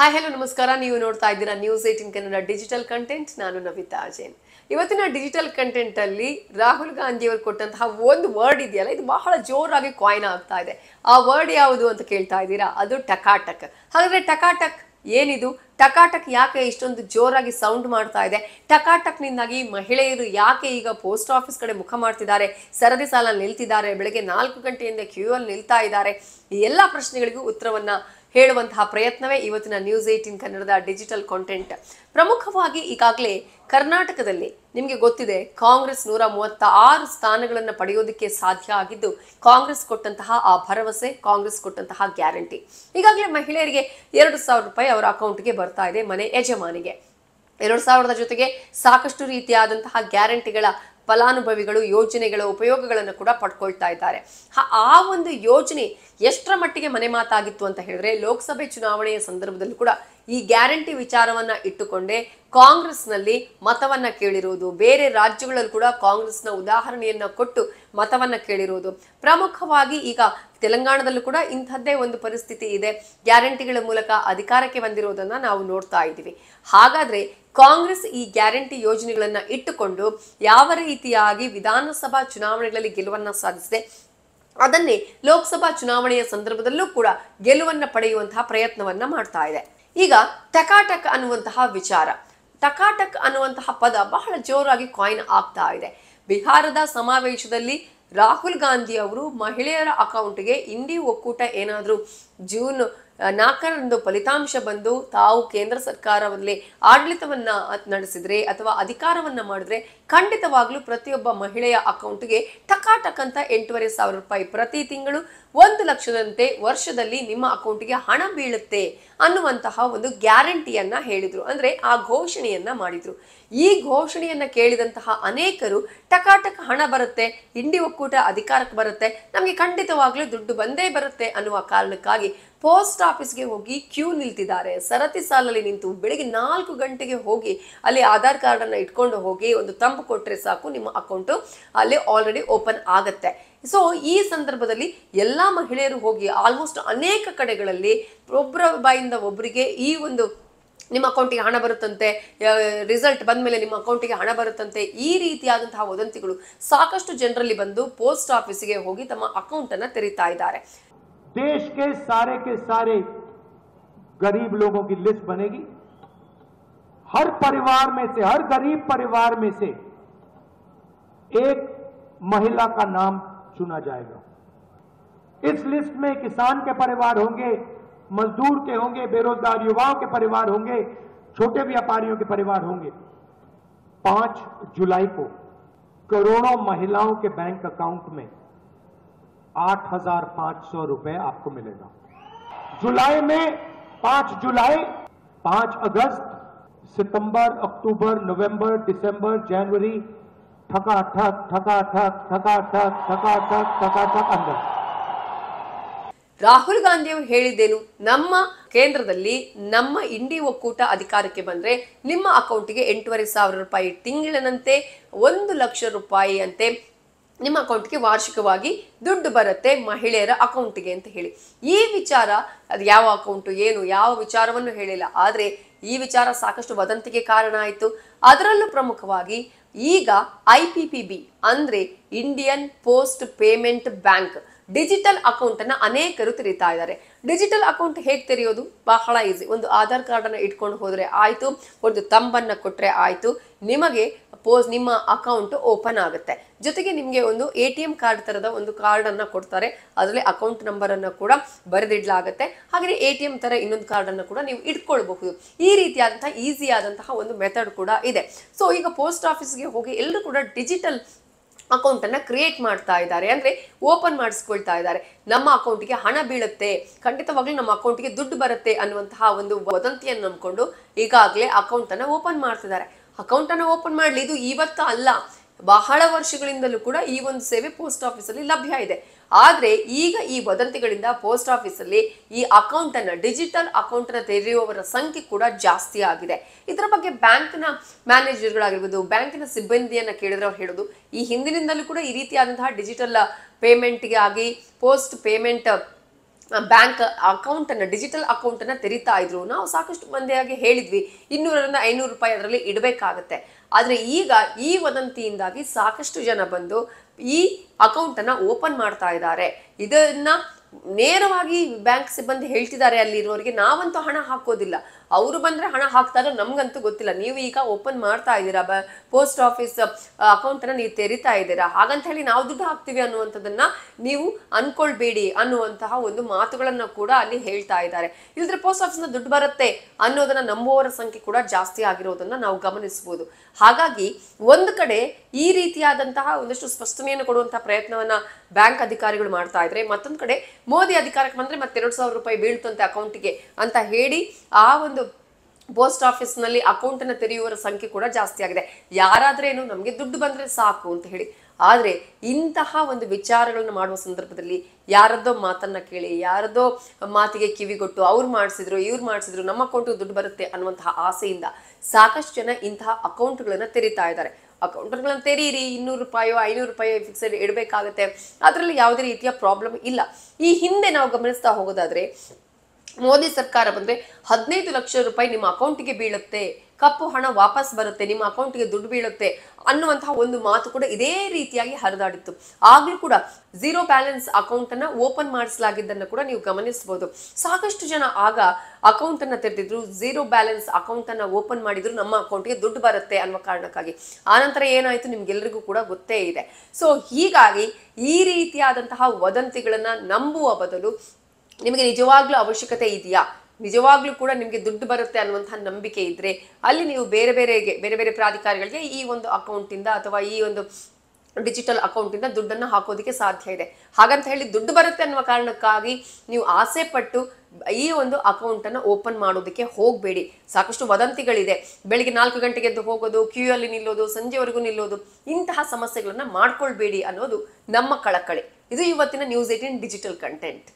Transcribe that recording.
hi hello ನಮಸ್ಕಾರ ನೀವು ನೋಡ್ತಾ ಇದ್ದೀರಾ news eighteen Kannada digital content ನಾನು ನವಿತಾ ಅಜೇನ್ ಇವತ್ತಿನ ಡಿಜಿಟಲ್ ಕಂಟೆಂಟಲ್ಲಿ ರಾಹುಲ್ ಗಾಂಧಿಯವರು ಕೊಟ್ಟಂತಹ ಒಂದು ವರ್ಡ್ ಇದೆಯಲ್ಲ ಇದು ಬಹಳ ಜೋರಾಗಿ ಕಾಯಿನ್ ಆಗ್ತಾ ಇದೆ ಆ ವರ್ಡ್ ಯಾವುದು ಅಂತ ಕೇಳ್ತಾ ಇದ್ದೀರಾ ಅದು ಟಕಾಟಕ್ ಹಾಗಾದರೆ ಟಕಾಟಕ್ ಏನಿದು ಟಕಾಟಕ್ ಯಾಕೆ ಇಷ್ಟೊಂದು ಜೋರಾಗಿ ಸೌಂಡ್ ಮಾಡ್ತಾ ಇದೆ ನಿಂದಾಗಿ ಮಹಿಳೆಯರು ಯಾಕೆ ಈಗ ಪೋಸ್ಟ್ ಆಫೀಸ್ ಕಡೆ ಮುಖ ಮಾಡ್ತಿದ್ದಾರೆ ಸರದಿ ಸಾಲ ನಿಲ್ತಿದ್ದಾರೆ ಬೆಳಗ್ಗೆ ನಾಲ್ಕು ಗಂಟೆಯಿಂದ ಕ್ಯೂ ಅಲ್ಲಿ ನಿಲ್ತಾ ಇದ್ದಾರೆ ಈ ಎಲ್ಲ ಪ್ರಶ್ನೆಗಳಿಗೂ ಉತ್ತರವನ್ನ ಹೇಳುವಂತಹ ಪ್ರಯತ್ನವೇ ಇವತ್ತಿನ ನ್ಯೂಸ್ ಏಯ್ಟೀನ್ ಕನ್ನಡದ ಡಿಜಿಟಲ್ ಕಾಂಟೆಂಟ್ ಪ್ರಮುಖವಾಗಿ ಈಗಾಗಲೇ ಕರ್ನಾಟಕದಲ್ಲಿ ನಿಮಗೆ ಗೊತ್ತಿದೆ ಕಾಂಗ್ರೆಸ್ ನೂರ ಮೂವತ್ತ ಆರು ಸ್ಥಾನಗಳನ್ನು ಪಡೆಯೋದಕ್ಕೆ ಸಾಧ್ಯ ಆಗಿದ್ದು ಕಾಂಗ್ರೆಸ್ ಕೊಟ್ಟಂತಹ ಆ ಭರವಸೆ ಕಾಂಗ್ರೆಸ್ ಕೊಟ್ಟಂತಹ ಗ್ಯಾರಂಟಿ ಈಗಾಗಲೇ ಮಹಿಳೆಯರಿಗೆ ಎರಡು ಸಾವಿರ ರೂಪಾಯಿ ಅವರ ಅಕೌಂಟ್ಗೆ ಬರ್ತದೆ ಬರ್ತಾ ಇದೆ ಮನೆ ಯಜಮಾನಿಗೆ ಎರಡು ಸಾವಿರದ ಜೊತೆಗೆ ಸಾಕಷ್ಟು ರೀತಿಯಾದಂತಹ ಗ್ಯಾರಂಟಿಗಳ ಫಲಾನುಭವಿಗಳು ಯೋಜನೆಗಳ ಉಪಯೋಗಗಳನ್ನು ಕೂಡ ಪಡ್ಕೊಳ್ತಾ ಇದ್ದಾರೆ ಆ ಒಂದು ಯೋಜನೆ ಎಷ್ಟರ ಮಟ್ಟಿಗೆ ಮನೆ ಮಾತಾಗಿತ್ತು ಅಂತ ಹೇಳಿದ್ರೆ ಲೋಕಸಭೆ ಚುನಾವಣೆಯ ಸಂದರ್ಭದಲ್ಲಿ ಕೂಡ ಈ ಗ್ಯಾರಂಟಿ ವಿಚಾರವನ್ನ ಇಟ್ಟುಕೊಂಡೇ ಕಾಂಗ್ರೆಸ್ನಲ್ಲಿ ಮತವನ್ನ ಕೇಳಿರುವುದು ಬೇರೆ ರಾಜ್ಯಗಳಲ್ಲೂ ಕೂಡ ಕಾಂಗ್ರೆಸ್ನ ಉದಾಹರಣೆಯನ್ನ ಕೊಟ್ಟು ಮತವನ್ನ ಕೇಳಿರುವುದು ಪ್ರಮುಖವಾಗಿ ಈಗ ತೆಲಂಗಾಣದಲ್ಲೂ ಕೂಡ ಇಂಥದ್ದೇ ಒಂದು ಪರಿಸ್ಥಿತಿ ಇದೆ ಗ್ಯಾರಂಟಿಗಳ ಮೂಲಕ ಅಧಿಕಾರಕ್ಕೆ ಬಂದಿರೋದನ್ನ ನಾವು ನೋಡ್ತಾ ಇದ್ದೀವಿ ಹಾಗಾದ್ರೆ ಕಾಂಗ್ರೆಸ್ ಈ ಗ್ಯಾರಂಟಿ ಯೋಜನೆಗಳನ್ನ ಇಟ್ಟುಕೊಂಡು ಯಾವ ರೀತಿಯಾಗಿ ವಿಧಾನಸಭಾ ಚುನಾವಣೆಗಳಲ್ಲಿ ಗೆಲುವನ್ನ ಸಾಧಿಸಿದೆ ಅದನ್ನೇ ಲೋಕಸಭಾ ಚುನಾವಣೆಯ ಸಂದರ್ಭದಲ್ಲೂ ಕೂಡ ಗೆಲುವನ್ನು ಪಡೆಯುವಂತಹ ಪ್ರಯತ್ನವನ್ನ ಮಾಡ್ತಾ ಇದೆ ಈಗ ಟಕಾಟಕ್ ಅನ್ನುವಂತಹ ವಿಚಾರ ಟಕಾಟಕ್ ಅನ್ನುವಂತಹ ಪದ ಬಹಳ ಜೋರಾಗಿ ಕಾಯಿನ್ ಆಗ್ತಾ ಇದೆ ಬಿಹಾರದ ಸಮಾವೇಶದಲ್ಲಿ ರಾಹುಲ್ ಗಾಂಧಿ ಅವರು ಮಹಿಳೆಯರ ಅಕೌಂಟ್ಗೆ ಇಂಡಿ ಒಕ್ಕೂಟ ಏನಾದರೂ ಜೂನ್ ನಾಲ್ಕರಂದು ಫಲಿತಾಂಶ ಬಂದು ತಾವು ಕೇಂದ್ರ ಸರ್ಕಾರವಲ್ಲಿ ಆಡಳಿತವನ್ನ ನಡೆಸಿದ್ರೆ ಅಥವಾ ಅಧಿಕಾರವನ್ನ ಮಾಡಿದ್ರೆ ಖಂಡಿತವಾಗ್ಲೂ ಪ್ರತಿಯೊಬ್ಬ ಮಹಿಳೆಯ ಅಕೌಂಟ್ಗೆ ಟಕಾಟಕ್ ಅಂತ ಎಂಟೂವರೆ ಸಾವಿರ ರೂಪಾಯಿ ಪ್ರತಿ ತಿಂಗಳು ಒಂದು ಲಕ್ಷದಂತೆ ವರ್ಷದಲ್ಲಿ ನಿಮ್ಮ ಅಕೌಂಟ್ಗೆ ಹಣ ಬೀಳುತ್ತೆ ಅನ್ನುವಂತಹ ಒಂದು ಗ್ಯಾರಂಟಿಯನ್ನ ಹೇಳಿದ್ರು ಅಂದ್ರೆ ಆ ಘೋಷಣೆಯನ್ನ ಮಾಡಿದ್ರು ಈ ಘೋಷಣೆಯನ್ನ ಕೇಳಿದಂತಹ ಅನೇಕರು ಟಕಾಟಕ್ ಹಣ ಬರುತ್ತೆ ಇಂಡಿ ಒಕ್ಕೂಟ ಅಧಿಕಾರಕ್ಕೆ ಬರುತ್ತೆ ನಮಗೆ ಖಂಡಿತವಾಗ್ಲೂ ದುಡ್ಡು ಬಂದೇ ಬರುತ್ತೆ ಅನ್ನುವ ಕಾರಣಕ್ಕಾಗಿ ಪೋಸ್ಟ್ ಆಫೀಸ್ಗೆ ಹೋಗಿ ಕ್ಯೂ ನಿಲ್ತಿದ್ದಾರೆ ಸರತಿ ಸಾಲಲ್ಲಿ ನಿಂತು ಬೆಳಿಗ್ಗೆ ನಾಲ್ಕು ಗಂಟೆಗೆ ಹೋಗಿ ಅಲ್ಲಿ ಆಧಾರ್ ಕಾರ್ಡನ್ನು ಇಟ್ಕೊಂಡು ಹೋಗಿ ಒಂದು ತಂಪು ಕೊಟ್ಟರೆ ಸಾಕು ನಿಮ್ಮ ಅಕೌಂಟು ಅಲ್ಲಿ ಆಲ್ರೆಡಿ ಓಪನ್ ಆಗುತ್ತೆ ಸೊ ಈ ಸಂದರ್ಭದಲ್ಲಿ ಎಲ್ಲ ಮಹಿಳೆಯರು ಹೋಗಿ ಆಲ್ಮೋಸ್ಟ್ ಅನೇಕ ಕಡೆಗಳಲ್ಲಿ ಒಬ್ಬರ ಬಾಯಿಂದ ಒಬ್ಬರಿಗೆ ಈ ಒಂದು ನಿಮ್ಮ ಅಕೌಂಟಿಗೆ ಹಣ ಬರುತ್ತಂತೆ ರಿಸಲ್ಟ್ ಬಂದ ಮೇಲೆ ನಿಮ್ಮ ಅಕೌಂಟಿಗೆ ಹಣ ಬರುತ್ತಂತೆ ಈ ರೀತಿಯಾದಂತಹ ವದಂತಿಗಳು ಸಾಕಷ್ಟು ಜನರಲ್ಲಿ ಬಂದು ಪೋಸ್ಟ್ ಆಫೀಸಿಗೆ ಹೋಗಿ ತಮ್ಮ ಅಕೌಂಟನ್ನು ತೆರೀತಾ ಇದ್ದಾರೆ देश के सारे के सारे गरीब लोगों की लिस्ट बनेगी हर परिवार में से हर गरीब परिवार में से एक महिला का नाम चुना जाएगा इस लिस्ट में किसान के परिवार होंगे मजदूर के होंगे बेरोजगार युवाओं के परिवार होंगे छोटे व्यापारियों के परिवार होंगे पांच जुलाई को करोड़ों महिलाओं के बैंक अकाउंट में 8,500 रुपए आपको मिलेगा जुलाई में 5 जुलाई 5 अगस्त सितंबर अक्टूबर नवंबर दिसंबर जनवरी थका थक थका थक थका थक थका थक थका थक अंदर ರಾಹುಲ್ ಗಾಂಧಿ ಹೇಳಿದ್ದೇನು ನಮ್ಮ ಕೇಂದ್ರದಲ್ಲಿ ನಮ್ಮ ಇಂಡಿ ಒಕ್ಕೂಟ ಅಧಿಕಾರಕ್ಕೆ ಬಂದ್ರೆ ನಿಮ್ಮ ಅಕೌಂಟಿಗೆ ಎಂಟೂವರೆ ಸಾವಿರ ರೂಪಾಯಿ ತಿಂಗಳನಂತೆ ಒಂದು ಲಕ್ಷ ರೂಪಾಯಿ ಅಂತೆ ನಿಮ್ಮ ಅಕೌಂಟ್ಗೆ ವಾರ್ಷಿಕವಾಗಿ ದುಡ್ಡು ಬರುತ್ತೆ ಮಹಿಳೆಯರ ಅಕೌಂಟ್ಗೆ ಅಂತ ಹೇಳಿ ಈ ವಿಚಾರ ಅದು ಯಾವ ಅಕೌಂಟು ಏನು ಯಾವ ವಿಚಾರವನ್ನು ಹೇಳಿಲ್ಲ ಆದರೆ ಈ ವಿಚಾರ ಸಾಕಷ್ಟು ವದಂತಿಗೆ ಕಾರಣ ಆಯಿತು ಅದರಲ್ಲೂ ಪ್ರಮುಖವಾಗಿ ಈಗ ಐ ಪಿ ಪಿ ಬಿ ಅಂದರೆ Indian post payment bank digital ಅಕೌಂಟನ್ನು ಅನೇಕರು ತೆರೀತಾ ಇದ್ದಾರೆ ಡಿಜಿಟಲ್ ಅಕೌಂಟ್ ಹೇಗೆ ತೆರೆಯೋದು ಬಹಳ ಈಸಿ ಒಂದು ಆಧಾರ್ ಕಾರ್ಡನ್ನು ಇಟ್ಕೊಂಡು ಹೋದರೆ ಆಯಿತು ಒಂದು ತಂಬನ್ನು ಕೊಟ್ಟರೆ ಆಯಿತು ನಿಮಗೆ ಪೋಸ್ ನಿಮ್ಮ ಅಕೌಂಟ್ ಓಪನ್ ಆಗುತ್ತೆ ಜೊತೆಗೆ ನಿಮಗೆ ಒಂದು ಎ ಟಿ ಎಂ ಕಾರ್ಡ್ ಥರದ ಒಂದು ಕಾರ್ಡನ್ನು ಕೊಡ್ತಾರೆ ಅದರಲ್ಲಿ ಅಕೌಂಟ್ ನಂಬರನ್ನು ಕೂಡ ಬರೆದಿಡ್ಲಾಗುತ್ತೆ ಹಾಗೆ ಎ ಟಿ ಎಂ ಥರ ಇನ್ನೊಂದು ಕಾರ್ಡನ್ನು ಕೂಡ ನೀವು ಇಟ್ಕೊಳ್ಬಹುದು ಈ ರೀತಿಯಾದಂತಹ ಈಸಿ ಆದಂತಹ ಒಂದು ಮೆಥಡ್ ಕೂಡ ಇದೆ ಸೊ ಈಗ ಪೋಸ್ಟ್ ಆಫೀಸ್ಗೆ ಹೋಗಿ ಎಲ್ಲರೂ ಕೂಡ ಡಿಜಿಟಲ್ ಅಕೌಂಟನ್ನು ಕ್ರಿಯೇಟ್ ಮಾಡ್ತಾ ಇದ್ದಾರೆ ಅಂದರೆ ಓಪನ್ ಮಾಡಿಸ್ಕೊಳ್ತಾ ಇದ್ದಾರೆ ನಮ್ಮ ಅಕೌಂಟ್ಗೆ ಹಣ ಬೀಳುತ್ತೆ ಖಂಡಿತವಾಗ್ಲೂ ನಮ್ಮ ಅಕೌಂಟಿಗೆ ದುಡ್ಡು ಬರುತ್ತೆ ಅನ್ನುವಂತಹ ಒಂದು ವದಂತಿಯನ್ನು ನಂಬಿಕೊಂಡು ಈಗಾಗಲೇ ಅಕೌಂಟನ್ನು ಓಪನ್ ಮಾಡ್ತಿದ್ದಾರೆ ಅಕೌಂಟನ್ನು ಓಪನ್ ಮಾಡಲಿ ಇದು ಇವತ್ತು ಅಲ್ಲ ಬಹಳ ವರ್ಷಗಳಿಂದಲೂ ಕೂಡ ಈ ಒಂದು ಸೇವೆ ಪೋಸ್ಟ್ ಆಫೀಸಲ್ಲಿ ಲಭ್ಯ ಇದೆ ಆದರೆ ಈಗ ಈ ವದಂತಿಗಳಿಂದ ಪೋಸ್ಟ್ ಆಫೀಸಲ್ಲಿ ಈ ಅಕೌಂಟನ್ನು ಡಿಜಿಟಲ್ ಅಕೌಂಟನ್ನು ತೆರೆಯುವವರ ಸಂಖ್ಯೆ ಕೂಡ ಜಾಸ್ತಿ ಆಗಿದೆ ಇದರ ಬಗ್ಗೆ ಬ್ಯಾಂಕ್ನ ಮ್ಯಾನೇಜರ್ಗಳಾಗಿರ್ಬೋದು ಬ್ಯಾಂಕಿನ ಸಿಬ್ಬಂದಿಯನ್ನು ಕೇಳಿದ್ರೆ ಅವ್ರು ಹೇಳೋದು ಈ ಹಿಂದಿನಿಂದಲೂ ಕೂಡ ಈ ರೀತಿಯಾದಂತಹ ಡಿಜಿಟಲ್ ಪೇಮೆಂಟ್ಗೆ ಆಗಿ ಪೋಸ್ಟ್ ಪೇಮೆಂಟ್ ಬ್ಯಾಂಕ್ ಅಕೌಂಟನ್ನು ಡಿಜಿಟಲ್ ಅಕೌಂಟನ್ನು ತೆರಿತಾ ಇದ್ರು ನಾವು ಸಾಕಷ್ಟು ಮಂದಿಯಾಗಿ ಹೇಳಿದ್ವಿ ಇನ್ನೂರರಿಂದ ಐನೂರು ರೂಪಾಯಿ ಅದರಲ್ಲಿ ಇಡಬೇಕಾಗತ್ತೆ ಆದರೆ ಈಗ ಈ ವದಂತಿಯಿಂದಾಗಿ ಸಾಕಷ್ಟು ಜನ ಬಂದು ಈ ಅಕೌಂಟನ್ನು ಓಪನ್ ಮಾಡ್ತಾ ಇದ್ದಾರೆ ಇದನ್ನು ನೇರವಾಗಿ ಬ್ಯಾಂಕ್ ಸಿಬ್ಬಂದಿ ಹೇಳ್ತಿದ್ದಾರೆ ಅಲ್ಲಿರೋರಿಗೆ ನಾವಂತೂ ಹಣ ಹಾಕೋದಿಲ್ಲ ಅವರು ಬಂದರೆ ಹಣ ಹಾಕ್ತಾರೋ ನಮಗಂತೂ ಗೊತ್ತಿಲ್ಲ ನೀವು ಈಗ ಓಪನ್ ಮಾಡ್ತಾ ಇದ್ದೀರಾ ಬ ಪೋಸ್ಟ್ ಆಫೀಸ್ ಅಕೌಂಟನ್ನು ನೀವು ತೆರಿತಾ ಇದ್ದೀರಾ ಹಾಗಂತ ಹೇಳಿ ನಾವು ದುಡ್ಡು ಹಾಕ್ತೀವಿ ಅನ್ನುವಂಥದ್ದನ್ನು ನೀವು ಅನ್ಕೊಳ್ಬೇಡಿ ಅನ್ನುವಂತಹ ಒಂದು ಮಾತುಗಳನ್ನು ಕೂಡ ಅಲ್ಲಿ ಹೇಳ್ತಾ ಇದ್ದಾರೆ ಇಲ್ಲದ್ರೆ ಪೋಸ್ಟ್ ಆಫೀಸ್ನ ದುಡ್ಡು ಬರುತ್ತೆ ಅನ್ನೋದನ್ನ ನಂಬುವವರ ಸಂಖ್ಯೆ ಕೂಡ ಜಾಸ್ತಿ ಆಗಿರೋದನ್ನ ನಾವು ಗಮನಿಸಬಹುದು ಹಾಗಾಗಿ ಒಂದು ಕಡೆ ಈ ರೀತಿಯಾದಂತಹ ಒಂದಷ್ಟು ಸ್ಪಷ್ಟನೆಯನ್ನು ಕೊಡುವಂತಹ ಪ್ರಯತ್ನವನ್ನ ಬ್ಯಾಂಕ್ ಅಧಿಕಾರಿಗಳು ಮಾಡ್ತಾ ಇದ್ರೆ ಮತ್ತೊಂದು ಕಡೆ ಮೋದಿ ಅಧಿಕಾರಕ್ಕೆ ಬಂದರೆ ಮತ್ತೆ ಎರಡು ಸಾವಿರ ರೂಪಾಯಿ ಬೀಳ್ತಂತೆ ಅಕೌಂಟಿಗೆ ಅಂತ ಹೇಳಿ ಆ ಒಂದು ಪೋಸ್ಟ್ ಆಫೀಸ್ನಲ್ಲಿ ಅಕೌಂಟನ್ನು ತೆರೆಯುವರ ಸಂಖ್ಯೆ ಕೂಡ ಜಾಸ್ತಿ ಆಗಿದೆ ಯಾರಾದ್ರೇನು ನಮಗೆ ದುಡ್ಡು ಬಂದರೆ ಸಾಕು ಅಂತ ಹೇಳಿ ಆದರೆ ಇಂತಹ ಒಂದು ವಿಚಾರಗಳನ್ನು ಮಾಡುವ ಸಂದರ್ಭದಲ್ಲಿ ಯಾರದ್ದೋ ಮಾತನ್ನು ಕೇಳಿ ಯಾರದೋ ಮಾತಿಗೆ ಕಿವಿಗೊಟ್ಟು ಅವ್ರು ಮಾಡಿಸಿದ್ರು ಇವ್ರು ಮಾಡಿಸಿದ್ರು ನಮ್ಮ ಅಕೌಂಟ್ಗೆ ದುಡ್ಡು ಬರುತ್ತೆ ಅನ್ನುವಂತಹ ಆಸೆಯಿಂದ ಸಾಕಷ್ಟು ಜನ ಇಂತಹ ಅಕೌಂಟ್ಗಳನ್ನು ತೆರೀತಾ ಇದ್ದಾರೆ ಅಕೌಂಟ್ಗಳನ್ನು ತೆರೀರಿ ಇನ್ನೂರು ರೂಪಾಯೋ ಐನೂರು ರೂಪಾಯೋ ಫಿಕ್ಸೆಡ್ ಇಡಬೇಕಾಗುತ್ತೆ ಅದರಲ್ಲಿ ಯಾವುದೇ ರೀತಿಯ ಪ್ರಾಬ್ಲಮ್ ಇಲ್ಲ ಈ ಹಿಂದೆ ನಾವು ಗಮನಿಸ್ತಾ ಹೋಗೋದಾದ್ರೆ ಮೋದಿ ಸರ್ಕಾರ ಬಂದ್ರೆ ಹದಿನೈದು ಲಕ್ಷ ರೂಪಾಯಿ ನಿಮ್ಮ ಅಕೌಂಟಿಗೆ ಬೀಳುತ್ತೆ ಕಪ್ಪು ಹಣ ವಾಪಸ್ ಬರುತ್ತೆ ನಿಮ್ಮ ಅಕೌಂಟ್ಗೆ ದುಡ್ಡು ಬೀಳುತ್ತೆ ಅನ್ನುವಂತಹ ಒಂದು ಮಾತು ಕೂಡ ಇದೇ ರೀತಿಯಾಗಿ ಹರಿದಾಡಿತ್ತು ಆಗ್ಲೂ ಕೂಡ ಝೀರೋ ಬ್ಯಾಲೆನ್ಸ್ ಅಕೌಂಟ್ ಅನ್ನ ಓಪನ್ ಮಾಡಿಸಲಾಗಿದ್ದನ್ನು ಕೂಡ ನೀವು ಗಮನಿಸಬಹುದು ಸಾಕಷ್ಟು ಜನ ಆಗ ಅಕೌಂಟ್ ಅನ್ನ ತೆರೆದಿದ್ರು ಝೀರೋ ಬ್ಯಾಲೆನ್ಸ್ ಅಕೌಂಟ್ ಅನ್ನ ಓಪನ್ ಮಾಡಿದ್ರು ನಮ್ಮ ಅಕೌಂಟ್ಗೆ ದುಡ್ಡು ಬರುತ್ತೆ ಅನ್ನುವ ಕಾರಣಕ್ಕಾಗಿ ಆನಂತರ ಏನಾಯ್ತು ನಿಮ್ಗೆಲ್ರಿಗೂ ಕೂಡ ಗೊತ್ತೇ ಇದೆ ಸೊ ಹೀಗಾಗಿ ಈ ರೀತಿಯಾದಂತಹ ವದಂತಿಗಳನ್ನ ನಂಬುವ ಬದಲು ನಿಮಗೆ ನಿಜವಾಗ್ಲೂ ಅವಶ್ಯಕತೆ ಇದೆಯಾ ನಿಜವಾಗ್ಲೂ ಕೂಡ ನಿಮಗೆ ದುಡ್ಡು ಬರುತ್ತೆ ಅನ್ನುವಂತಹ ನಂಬಿಕೆ ಇದ್ರೆ ಅಲ್ಲಿ ನೀವು ಬೇರೆ ಬೇರೆಗೆ ಬೇರೆ ಬೇರೆ ಪ್ರಾಧಿಕಾರಿಗಳಿಗೆ ಈ ಒಂದು ಅಕೌಂಟಿಂದ ಅಥವಾ ಈ ಒಂದು ಡಿಜಿಟಲ್ ಅಕೌಂಟಿಂದ ದುಡ್ಡನ್ನು ಹಾಕೋದಕ್ಕೆ ಸಾಧ್ಯ ಇದೆ ಹಾಗಂತ ಹೇಳಿ ದುಡ್ಡು ಬರುತ್ತೆ ಅನ್ನುವ ಕಾರಣಕ್ಕಾಗಿ ನೀವು ಆಸೆ ಪಟ್ಟು ಈ ಒಂದು ಅಕೌಂಟನ್ನು ಓಪನ್ ಮಾಡೋದಕ್ಕೆ ಹೋಗಬೇಡಿ ಸಾಕಷ್ಟು ವದಂತಿಗಳಿದೆ ಬೆಳಿಗ್ಗೆ ನಾಲ್ಕು ಗಂಟೆಗೆ ಎದ್ದು ಹೋಗೋದು ಕ್ಯೂ ಅಲ್ಲಿ ನಿಲ್ಲೋದು ಸಂಜೆವರೆಗೂ ನಿಲ್ಲೋದು ಇಂತಹ ಸಮಸ್ಯೆಗಳನ್ನು ಮಾಡ್ಕೊಳ್ಬೇಡಿ ಅನ್ನೋದು ನಮ್ಮ ಕಳಕಳಿ ಇದು ಇವತ್ತಿನ ನ್ಯೂಸ್ ಏಟೀನ್ ಡಿಜಿಟಲ್ ಕಂಟೆಂಟ್